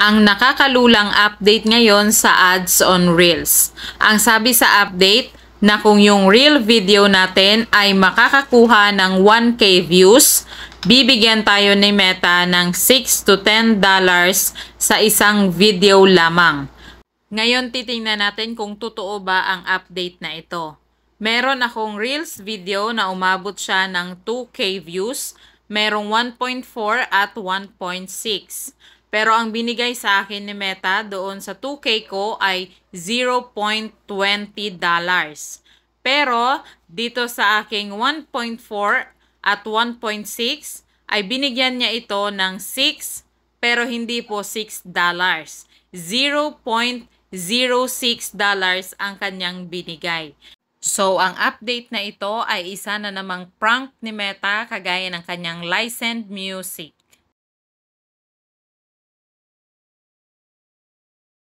ang nakakalulang update ngayon sa ads on Reels. Ang sabi sa update, na kung yung real video natin ay makakakuha ng 1K views, bibigyan tayo ni Meta ng 6 to 10 dollars sa isang video lamang. Ngayon titingnan natin kung totoo ba ang update na ito. Meron akong Reels video na umabot siya ng 2K views, merong 1.4 at 1.6. Pero ang binigay sa akin ni Meta doon sa 2K ko ay 0.20 dollars. Pero dito sa aking 1.4 at 1.6 ay binigyan niya ito ng 6 pero hindi po 6 dollars. 0.06 dollars ang kanyang binigay. So, ang update na ito ay isa na namang prank ni Meta kagaya ng kanyang licensed music.